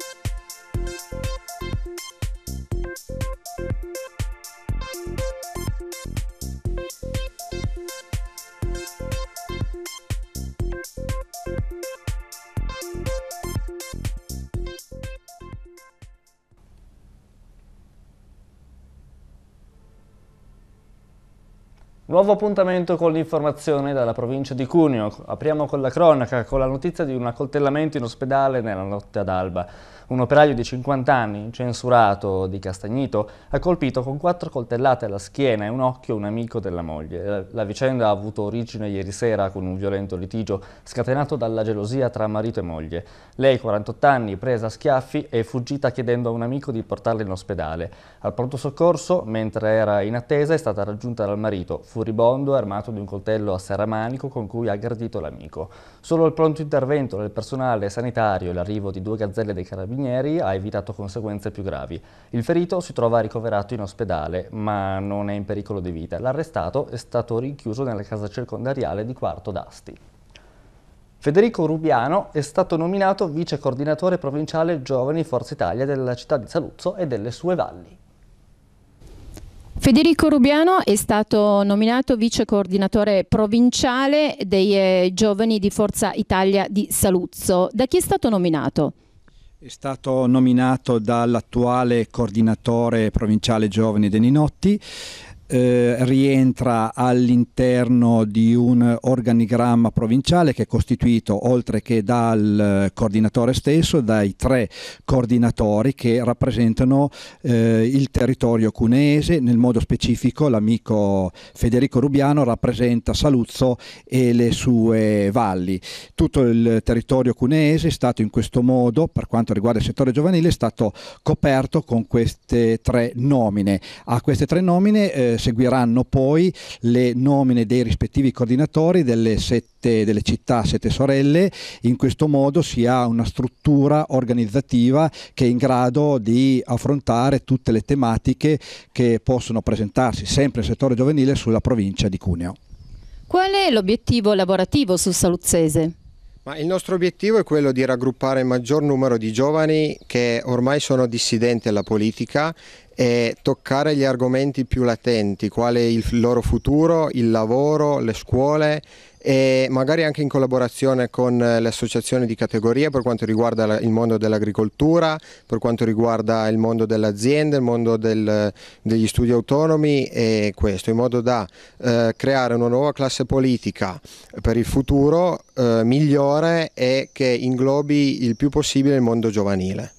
thank you Nuovo appuntamento con l'informazione dalla provincia di Cuneo. Apriamo con la cronaca, con la notizia di un accoltellamento in ospedale nella notte ad alba. Un operaio di 50 anni, censurato di Castagnito, ha colpito con quattro coltellate alla schiena e un occhio un amico della moglie. La vicenda ha avuto origine ieri sera con un violento litigio scatenato dalla gelosia tra marito e moglie. Lei, 48 anni, presa a schiaffi è fuggita chiedendo a un amico di portarla in ospedale. Al pronto soccorso, mentre era in attesa, è stata raggiunta dal marito, furibondo armato di un coltello a serramanico con cui ha aggredito l'amico. Solo il pronto intervento del personale sanitario e l'arrivo di due gazzelle dei carabinieri ha evitato conseguenze più gravi. Il ferito si trova ricoverato in ospedale, ma non è in pericolo di vita. L'arrestato è stato rinchiuso nella casa circondariale di Quarto d'Asti. Federico Rubiano è stato nominato vice coordinatore provinciale Giovani Forza Italia della città di Saluzzo e delle sue valli. Federico Rubiano è stato nominato vice coordinatore provinciale dei eh, giovani di Forza Italia di Saluzzo. Da chi è stato nominato? È stato nominato dall'attuale coordinatore provinciale giovani Deninotti eh, rientra all'interno di un organigramma provinciale che è costituito oltre che dal eh, coordinatore stesso, dai tre coordinatori che rappresentano eh, il territorio cuneese, nel modo specifico l'amico Federico Rubiano rappresenta Saluzzo e le sue valli. Tutto il territorio cuneese è stato in questo modo, per quanto riguarda il settore giovanile, è stato coperto con queste tre nomine. A queste tre nomine eh, seguiranno poi le nomine dei rispettivi coordinatori delle, sette, delle città sette sorelle, in questo modo si ha una struttura organizzativa che è in grado di affrontare tutte le tematiche che possono presentarsi sempre nel settore giovanile sulla provincia di Cuneo. Qual è l'obiettivo lavorativo su Saluzzese? Ma il nostro obiettivo è quello di raggruppare il maggior numero di giovani che ormai sono dissidenti alla politica e toccare gli argomenti più latenti, quale il loro futuro, il lavoro, le scuole e magari anche in collaborazione con le associazioni di categoria per quanto riguarda il mondo dell'agricoltura, per quanto riguarda il mondo delle aziende, il mondo del, degli studi autonomi e questo, in modo da eh, creare una nuova classe politica per il futuro eh, migliore e che inglobi il più possibile il mondo giovanile.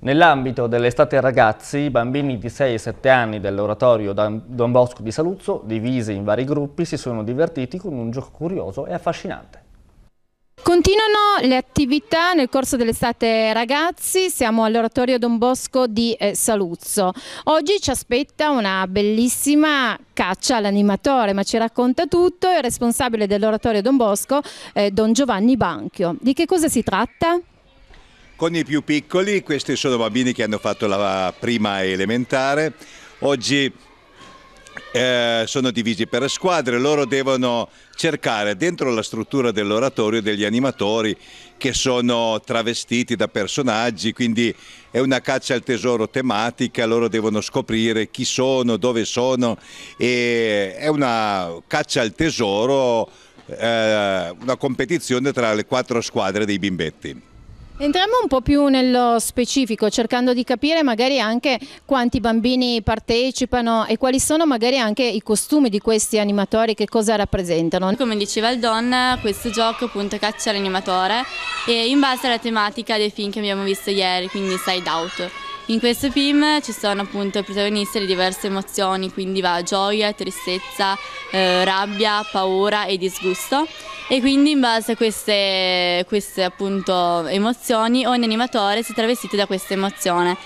Nell'ambito dell'estate ragazzi, i bambini di 6 e 7 anni dell'oratorio Don Bosco di Saluzzo, divisi in vari gruppi, si sono divertiti con un gioco curioso e affascinante. Continuano le attività nel corso dell'estate ragazzi, siamo all'oratorio Don Bosco di eh, Saluzzo. Oggi ci aspetta una bellissima caccia all'animatore, ma ci racconta tutto il responsabile dell'oratorio Don Bosco, eh, Don Giovanni Banchio. Di che cosa si tratta? Con i più piccoli, questi sono bambini che hanno fatto la prima elementare, oggi eh, sono divisi per squadre, loro devono cercare dentro la struttura dell'oratorio degli animatori che sono travestiti da personaggi, quindi è una caccia al tesoro tematica, loro devono scoprire chi sono, dove sono e è una caccia al tesoro, eh, una competizione tra le quattro squadre dei bimbetti. Entriamo un po' più nello specifico, cercando di capire magari anche quanti bambini partecipano e quali sono magari anche i costumi di questi animatori, che cosa rappresentano. Come diceva il Don, questo gioco appunto caccia l'animatore e in base alla tematica dei film che abbiamo visto ieri, quindi Side Out. In questo film ci sono appunto i protagonisti di diverse emozioni, quindi va gioia, tristezza, eh, rabbia, paura e disgusto e quindi in base a queste, queste appunto, emozioni ogni animatore si è travestito da questa emozione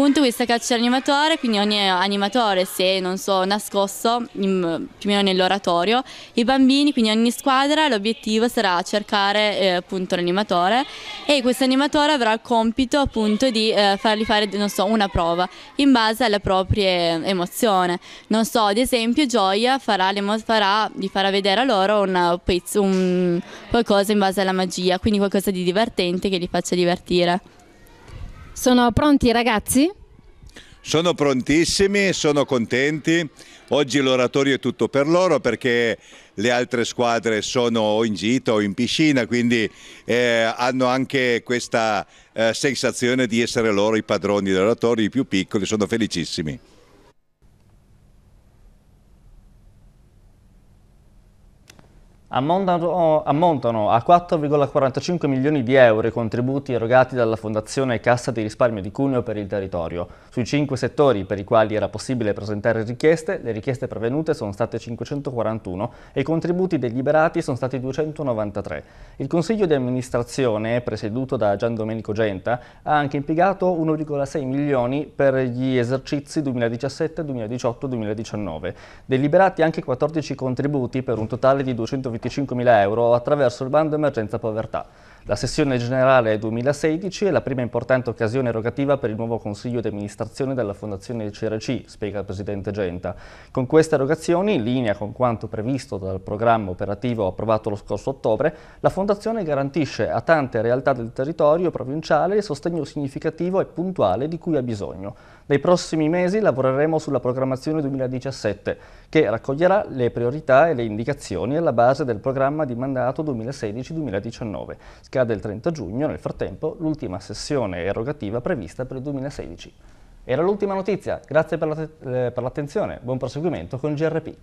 appunto questa caccia all'animatore, quindi ogni animatore se non so, nascosto in, più o meno nell'oratorio, i bambini, quindi ogni squadra, l'obiettivo sarà cercare eh, appunto l'animatore e questo animatore avrà il compito appunto di eh, fargli fare, non so, una prova in base alle proprie emozioni. Non so, ad esempio Gioia farà, farà di farà vedere a loro un un, qualcosa in base alla magia, quindi qualcosa di divertente che li faccia divertire. Sono pronti i ragazzi? Sono prontissimi, sono contenti. Oggi l'oratorio è tutto per loro perché le altre squadre sono in gita o in piscina, quindi eh, hanno anche questa eh, sensazione di essere loro i padroni dell'oratorio, i più piccoli sono felicissimi. Ammontano, oh, ammontano a 4,45 milioni di euro i contributi erogati dalla Fondazione Cassa di risparmio di Cuneo per il territorio. Sui cinque settori per i quali era possibile presentare richieste, le richieste prevenute sono state 541 e i contributi deliberati sono stati 293. Il Consiglio di amministrazione, presieduto da Gian Domenico Genta, ha anche impiegato 1,6 milioni per gli esercizi 2017, 2018, 2019. Deliberati anche 14 contributi per un totale di 220 25.000 euro attraverso il bando emergenza povertà. La sessione generale 2016 è la prima importante occasione erogativa per il nuovo Consiglio di amministrazione della Fondazione CRC, spiega il Presidente Genta. Con queste erogazioni, in linea con quanto previsto dal programma operativo approvato lo scorso ottobre, la Fondazione garantisce a tante realtà del territorio provinciale il sostegno significativo e puntuale di cui ha bisogno. Nei prossimi mesi lavoreremo sulla programmazione 2017, che raccoglierà le priorità e le indicazioni alla base del programma di mandato 2016-2019. Scade il 30 giugno, nel frattempo, l'ultima sessione erogativa prevista per il 2016. Era l'ultima notizia, grazie per eh, l'attenzione, buon proseguimento con GRP.